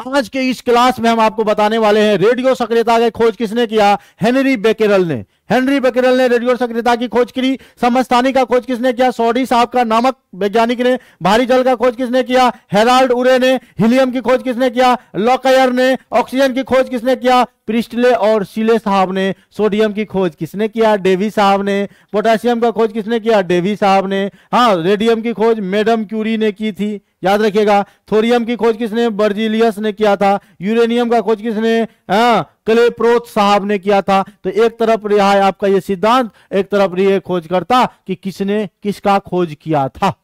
आज के इस क्लास में हम आपको बताने वाले हैं रेडियो सक्रियता के खोज किसने किया हेनरी बेकेरल ने हेनरी बकरल ने रेडियो सक्रियता की खोज करी समस्थानी का खोज किसने किया सोडी साहब का नामक वैज्ञानिक ने भारी जल का खोज किसने किया हेराल्ड उरे ने हीलियम की खोज किसने किया लॉकयर ने ऑक्सीजन की खोज किसने किया प्रिस्टले और शिले साहब ने सोडियम की खोज किसने किया डेवी साहब ने पोटेशियम का खोज किसने किया डेवी साहब ने हाँ रेडियम की खोज मैडम क्यूरी ने की थी याद रखिएगा थोरियम की खोज किसने बर्जिलियस ने किया था यूरेनियम का खोज किसने हाँ क्लेप्रोथ साहब ने किया था तो एक तरफ रिहा है आपका ये सिद्धांत एक तरफ रही है खोजकर्ता कि किसने किसका खोज किया था